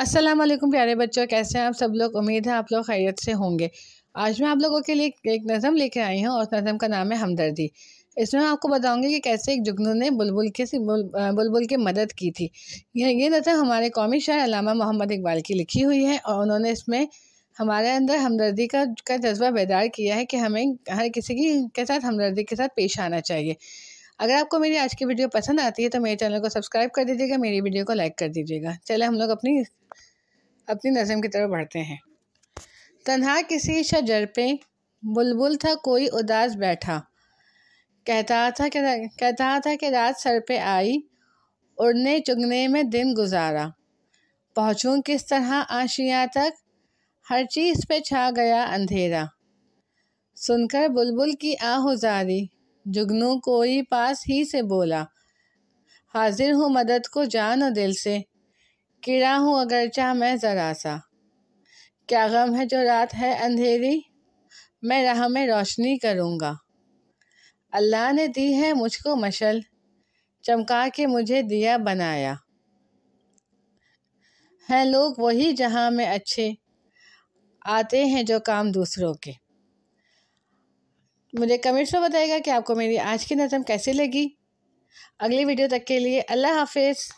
अस्सलाम वालेकुम प्यारे बच्चों कैसे हैं आप सब लोग उम्मीद है आप लोग खैरियत से होंगे आज मैं आप लोगों के लिए एक नज़म लेके आई हूँ और उस नज़म का नाम है हमदर्दी इसमें मैं आपको बताऊंगी कि कैसे एक जुगनू ने बुलबुल के बुलबुल बुल मदद की थी यह ये नज़म हमारे कौमी शायर अलामा मोहम्मद इकबाल की लिखी हुई है और उन्होंने इसमें हमारे अंदर हमदर्दी का का जज्बा बेदार किया है कि हमें हर किसी की के साथ हमदर्दी के साथ पेश आना चाहिए अगर आपको मेरी आज की वीडियो पसंद आती है तो मेरे चैनल को सब्सक्राइब कर दीजिएगा मेरी वीडियो को लाइक कर दीजिएगा चले हम लोग अपनी अपनी नज़म की तरफ बढ़ते हैं तन्हा किसी शजर पे बुलबुल था कोई उदास बैठा कहता था कि कहता था कि रात सर पे आई उड़ने चुगने में दिन गुजारा पहुँचूँ किस तरह आशिया तक हर चीज़ पे छा गया अंधेरा सुनकर बुलबुल की आहुजारी जुगनू कोई पास ही से बोला हाजिर हूँ मदद को जान और दिल से गिरा हूँ अगरचा मैं ज़रा सा क्या गम है जो रात है अंधेरी मैं राह में रोशनी करूँगा अल्लाह ने दी है मुझको मशल चमका के मुझे दिया बनाया हैं लोग वही जहाँ में अच्छे आते हैं जो काम दूसरों के मुझे कमेंट्स में बताएगा कि आपको मेरी आज की नज़म कैसी लगी अगली वीडियो तक के लिए अल्लाह हाफिज़